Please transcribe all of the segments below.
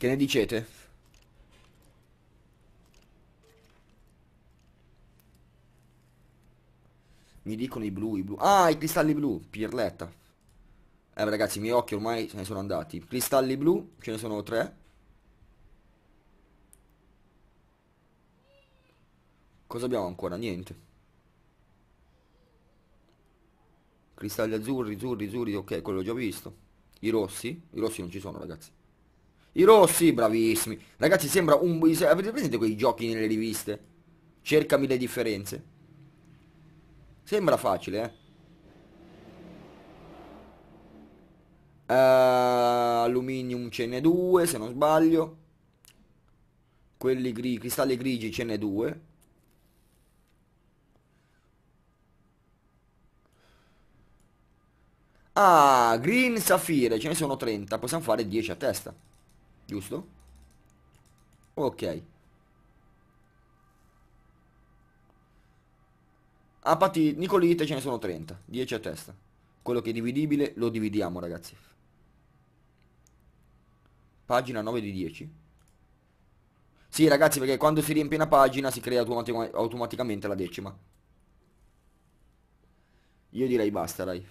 Che ne dicete? Mi dicono i blu, i blu. Ah, i cristalli blu, pirletta. Eh ragazzi, i miei occhi ormai se ne sono andati. Cristalli blu, ce ne sono tre. Cosa abbiamo ancora? Niente. Cristalli azzurri, azzurri, azzurri, ok, quello l'ho già visto. I rossi? I rossi non ci sono, ragazzi. I rossi, bravissimi. Ragazzi, sembra un... Avete presente quei giochi nelle riviste? Cercami le differenze. Sembra facile, eh. Uh, eh, aluminium ce n'è due, se non sbaglio. Quelli grigi, cristalli grigi ce n'è due. Ah, green saffire, ce ne sono 30, possiamo fare 10 a testa giusto? Ok. A ah, partire Nicolite ce ne sono 30, 10 a testa. Quello che è dividibile lo dividiamo, ragazzi. Pagina 9 di 10. Sì, ragazzi, perché quando si riempie una pagina si crea automatic automaticamente la decima. Io direi basta, dai.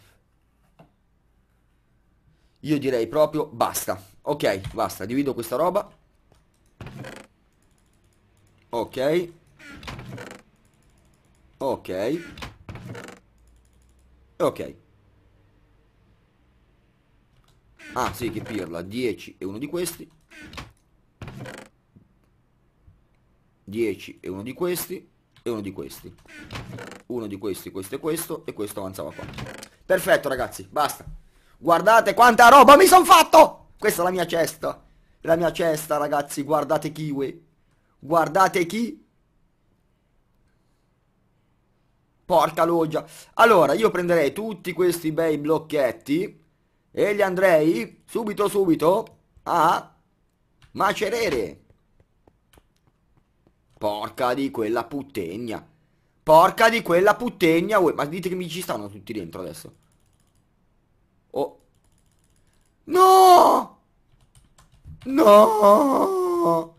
Io direi proprio basta. Ok, basta, divido questa roba. Ok. Ok. Ok. Ah, sì, che pirla. 10 e uno di questi. 10 e uno di questi. E uno di questi. Uno di questi, questo e questo. E questo avanzava qua. Perfetto, ragazzi. Basta. Guardate quanta roba mi son fatto! Questa è la mia cesta. La mia cesta, ragazzi. Guardate chi, we. Guardate chi. Porca loggia. Allora, io prenderei tutti questi bei blocchetti e li andrei subito subito a macerere. Porca di quella puttegna. Porca di quella puttegna. Uè, ma dite che mi ci stanno tutti dentro adesso. Oh. Nooo. No!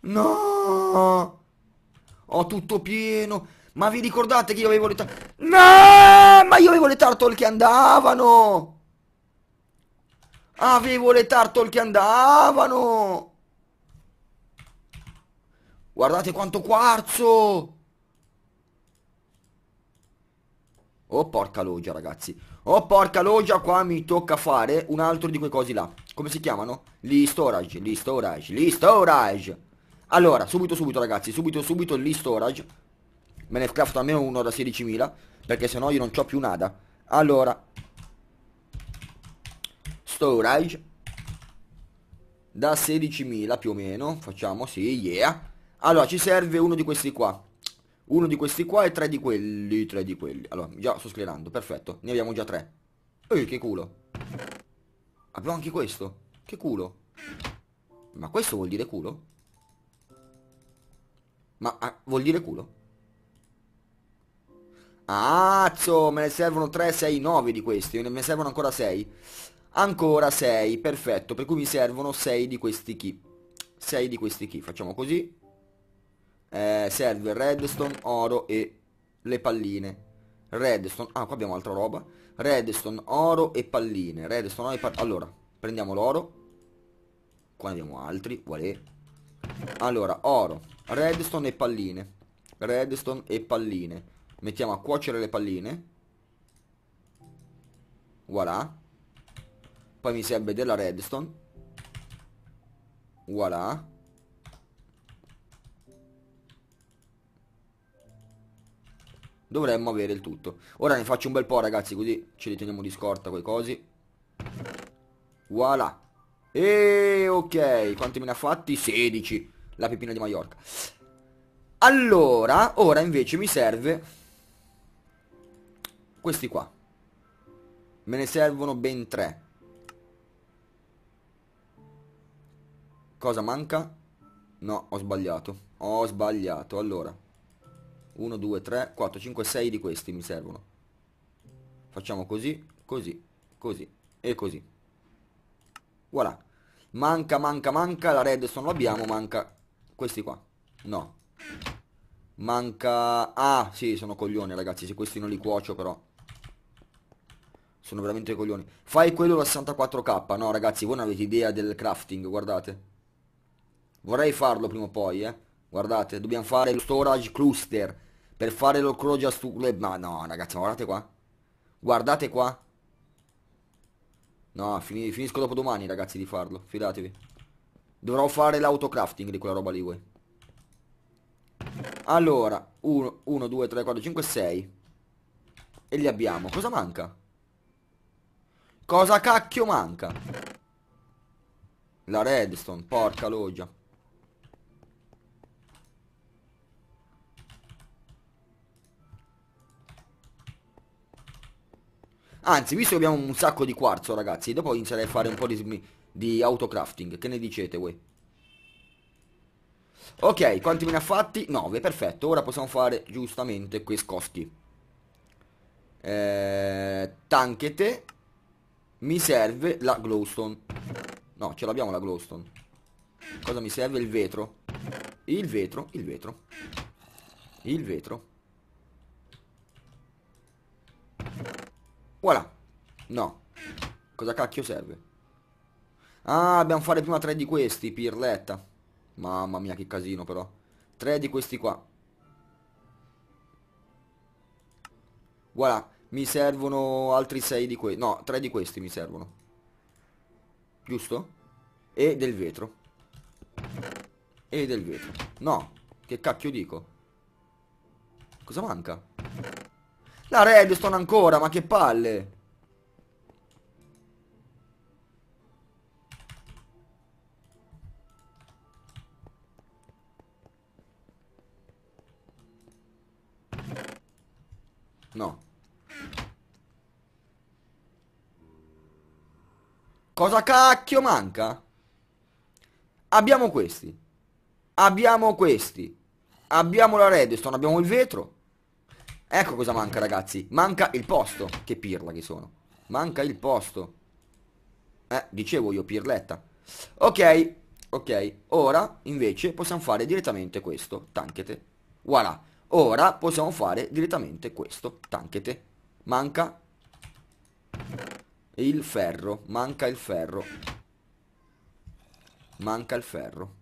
No! Ho tutto pieno. Ma vi ricordate che io avevo le tartole? No! Ma io avevo le tartole che andavano! Avevo le tartole che andavano! Guardate quanto quarzo! Oh porca loggia ragazzi Oh porca loggia qua mi tocca fare un altro di quei cosi là Come si chiamano? Gli storage, gli storage, gli storage Allora subito subito ragazzi Subito subito gli storage Me ne crafto almeno uno da 16.000 Perché sennò io non ho più nada Allora Storage Da 16.000 più o meno Facciamo sì yeah Allora ci serve uno di questi qua uno di questi qua e tre di quelli, tre di quelli. Allora, già sto sclerando, perfetto. Ne abbiamo già tre. Ehi, che culo. Abbiamo anche questo. Che culo. Ma questo vuol dire culo? Ma ah, vuol dire culo? Azzo, me ne servono 3, 6, 9 di questi, me ne servono ancora 6. Ancora 6, perfetto, per cui mi servono 6 di questi key. 6 di questi key, facciamo così eh, serve redstone, oro e le palline redstone, ah qua abbiamo altra roba redstone, oro e palline redstone, oro e palline, allora prendiamo l'oro qua ne abbiamo altri, qual è? allora, oro, redstone e palline redstone e palline mettiamo a cuocere le palline voilà poi mi serve della redstone voilà dovremmo avere il tutto. Ora ne faccio un bel po' ragazzi, così ce li teniamo di scorta quei cosi. Voilà. E ok, quanti me ne ha fatti? 16. La pepina di Mallorca. Allora, ora invece mi serve questi qua. Me ne servono ben tre. Cosa manca? No, ho sbagliato. Ho sbagliato, allora. 1, 2, 3, 4, 5, 6 di questi mi servono. Facciamo così, così, così e così. Voilà. Manca, manca, manca, la redstone lo abbiamo, manca questi qua. No. Manca... Ah, sì, sono coglioni ragazzi, se questi non li cuocio però. Sono veramente coglioni. Fai quello da 64k. No ragazzi, voi non avete idea del crafting, guardate. Vorrei farlo prima o poi, eh. Guardate, dobbiamo fare lo storage cluster per fare l'orologio a stu Ma no, ragazzi, ma guardate qua. Guardate qua. No, fin finisco dopo domani, ragazzi, di farlo. Fidatevi. Dovrò fare l'autocrafting di quella roba lì, voi. Allora, 1, 1, 2, 3, 4, 5, 6. E li abbiamo. Cosa manca? Cosa cacchio manca? La redstone, porca loggia. Anzi, visto che abbiamo un sacco di quarzo, ragazzi, dopo inizierei a fare un po' di, di autocrafting. Che ne dicete voi? Ok, quanti me ne ha fatti? 9, perfetto. Ora possiamo fare giustamente quei scoschi. Eh, tanchete. Mi serve la glowstone. No, ce l'abbiamo la glowstone. Cosa mi serve? Il vetro. Il vetro, il vetro. Il vetro. Voilà. No. Cosa cacchio serve? Ah, abbiamo fare prima tre di questi, pirletta. Mamma mia, che casino però. Tre di questi qua. Voilà, mi servono altri sei di questi. No, tre di questi mi servono. Giusto? E del vetro. E del vetro. No, che cacchio dico? Cosa manca? La redstone ancora, ma che palle. No. Cosa cacchio manca? Abbiamo questi. Abbiamo questi. Abbiamo la redstone, abbiamo il vetro. Ecco cosa manca ragazzi, manca il posto, che pirla che sono, manca il posto. Eh, dicevo io pirletta. Ok, ok, ora invece possiamo fare direttamente questo, tanchete. Voilà, ora possiamo fare direttamente questo, tanchete. Manca il ferro, manca il ferro. Manca il ferro.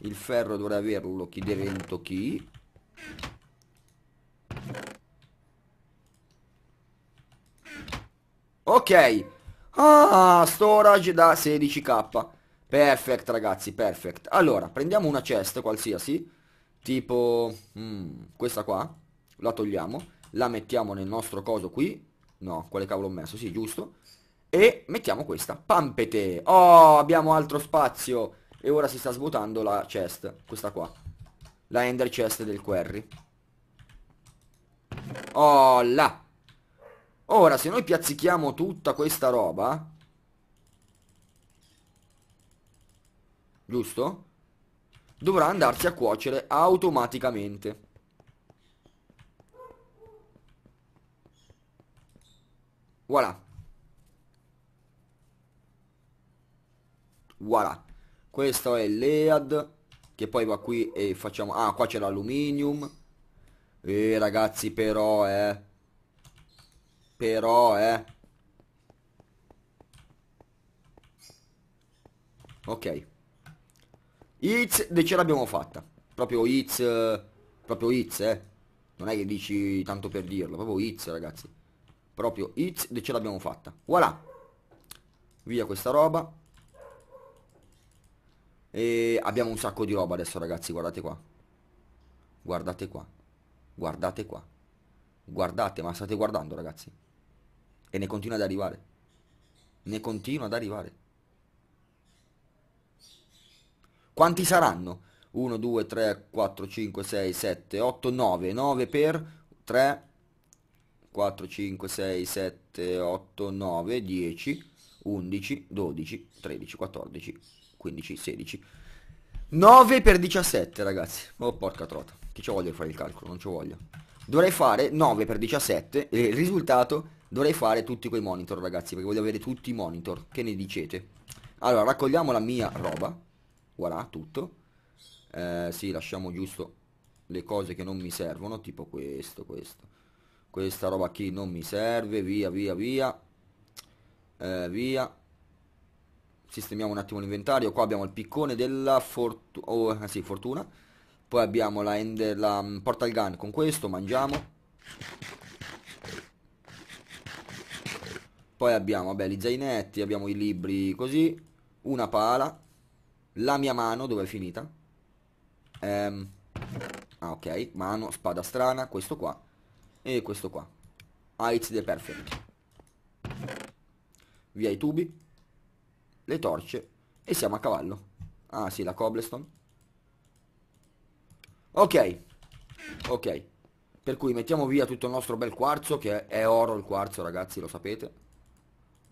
Il ferro dovrei averlo chi dentro chi. Ok. Ah, storage da 16k. Perfect, ragazzi, perfect. Allora, prendiamo una chest qualsiasi. Tipo, mm, questa qua. La togliamo. La mettiamo nel nostro coso qui. No, quale cavolo ho messo? Sì, giusto. E mettiamo questa. Pampete. Oh, abbiamo altro spazio. E ora si sta svuotando la chest. Questa qua. La ender chest del query. Oh, là. Ora, se noi piazzichiamo tutta questa roba, giusto? Dovrà andarsi a cuocere automaticamente. Voilà. Voilà. Questo è il l'EAD, che poi va qui e facciamo... Ah, qua c'è l'alluminium. E eh, ragazzi, però, eh... Però, eh. Ok. Hits, ce l'abbiamo fatta. Proprio hits, proprio hits, eh. Non è che dici tanto per dirlo, proprio hits, ragazzi. Proprio hits, ce l'abbiamo fatta. Voilà. Via questa roba. E abbiamo un sacco di roba adesso, ragazzi, guardate qua. Guardate qua. Guardate qua. Guardate, ma state guardando, ragazzi. E ne continua ad arrivare. Ne continua ad arrivare. Quanti saranno? 1, 2, 3, 4, 5, 6, 7, 8, 9. 9 per 3, 4, 5, 6, 7, 8, 9, 10, 11, 12, 13, 14, 15, 16. 9 per 17 ragazzi Oh porca trota Che ci voglio fare il calcolo Non ci voglio Dovrei fare 9 per 17 E il risultato Dovrei fare tutti quei monitor ragazzi Perché voglio avere tutti i monitor Che ne dicete? Allora raccogliamo la mia roba Voilà tutto eh, Sì lasciamo giusto le cose che non mi servono Tipo questo questo Questa roba qui non mi serve Via via via eh, Via Sistemiamo un attimo l'inventario Qua abbiamo il piccone della fortu oh, eh, sì, fortuna Poi abbiamo la, ender, la um, portal gun con questo Mangiamo Poi abbiamo, vabbè, gli zainetti, abbiamo i libri così, una pala, la mia mano, dove è finita? Ehm, ah, ok, mano, spada strana, questo qua e questo qua. it's the Perfect. Via i tubi, le torce e siamo a cavallo. Ah, sì, la cobblestone. Ok, ok. Per cui mettiamo via tutto il nostro bel quarzo, che è oro il quarzo, ragazzi, lo sapete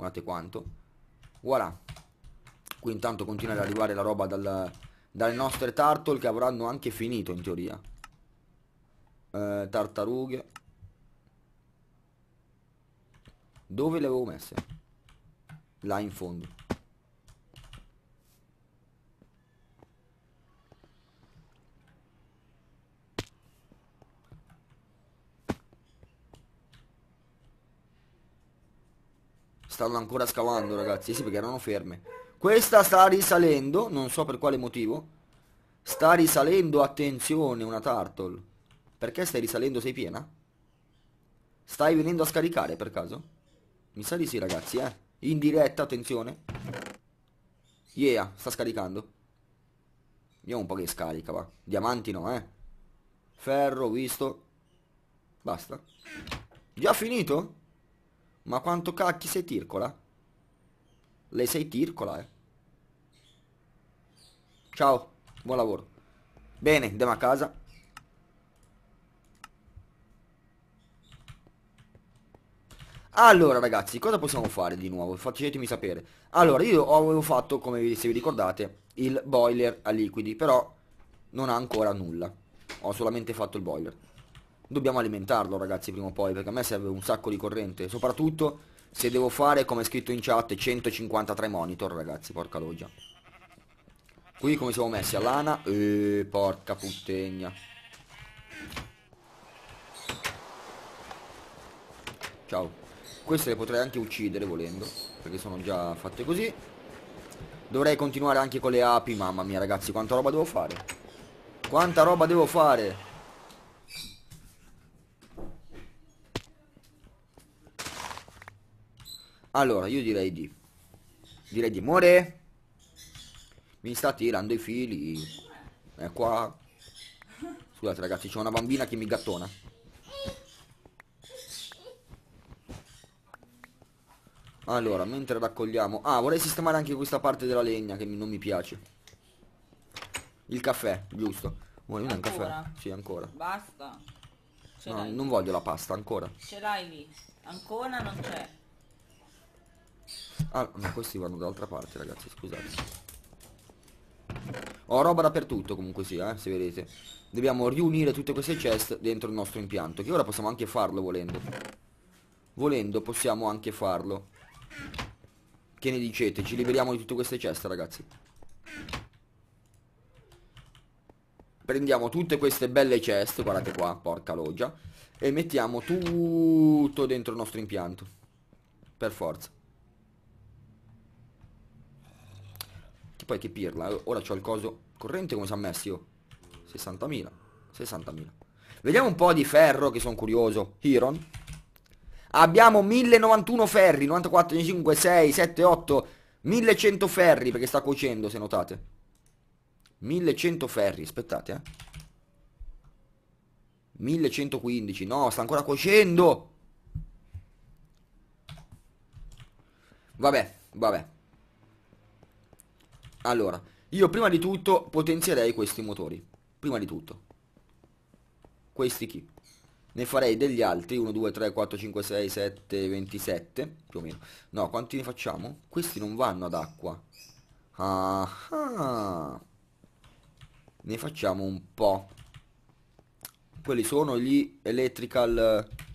guardate quanto voilà qui intanto continua ad arrivare la roba dal, dalle nostre turtle che avranno anche finito in teoria eh, tartarughe dove le avevo messe? là in fondo stanno ancora scavando ragazzi Sì perché erano ferme Questa sta risalendo Non so per quale motivo Sta risalendo Attenzione una turtle Perché stai risalendo sei piena? Stai venendo a scaricare per caso? Mi sa di sì ragazzi eh In diretta attenzione Yeah sta scaricando Vediamo un po' che scarica va Diamanti no eh Ferro visto Basta Già finito? Ma quanto cacchi sei tircola? Lei sei tircola, eh. Ciao, buon lavoro. Bene, andiamo a casa. Allora ragazzi, cosa possiamo fare di nuovo? Facetemi sapere. Allora, io avevo fatto, come se vi ricordate, il boiler a liquidi, però non ha ancora nulla. Ho solamente fatto il boiler dobbiamo alimentarlo ragazzi prima o poi perché a me serve un sacco di corrente soprattutto se devo fare come è scritto in chat 153 monitor ragazzi porca loggia qui come siamo messi a lana e eh, porca puttegna ciao queste le potrei anche uccidere volendo perché sono già fatte così dovrei continuare anche con le api mamma mia ragazzi quanta roba devo fare quanta roba devo fare Allora, io direi di... Direi di muore. Mi sta tirando i fili. È qua. Scusate ragazzi, c'è una bambina che mi gattona. Allora, mentre raccogliamo... Ah, vorrei sistemare anche questa parte della legna che non mi piace. Il caffè, giusto. Vuoi un caffè? Sì, ancora. Basta. No, non voglio la pasta, ancora. Ce l'hai lì. Ancora non c'è. Ah, ma questi vanno dall'altra parte, ragazzi, scusate. Ho roba dappertutto comunque sia, eh, se vedete. Dobbiamo riunire tutte queste chest dentro il nostro impianto, che ora possiamo anche farlo volendo. Volendo possiamo anche farlo. Che ne dicete? Ci liberiamo di tutte queste ceste, ragazzi. Prendiamo tutte queste belle chest, guardate qua, porca loggia, e mettiamo tutto dentro il nostro impianto. Per forza. poi che pirla. Ora c'ho il coso corrente come si ha messo io. 60.000. 60.000. Vediamo un po' di ferro che sono curioso. Iron Abbiamo 1091 ferri. 94, 5, 6, 7, 8. 1100 ferri perché sta cuocendo se notate. 1100 ferri. Aspettate eh. 1115. No, sta ancora cuocendo. Vabbè, vabbè. Allora, io prima di tutto potenzierei questi motori. Prima di tutto. Questi chi? Ne farei degli altri, 1, 2, 3, 4, 5, 6, 7, 27, più o meno. No, quanti ne facciamo? Questi non vanno ad acqua. Ah, ah. Ne facciamo un po'. Quelli sono gli electrical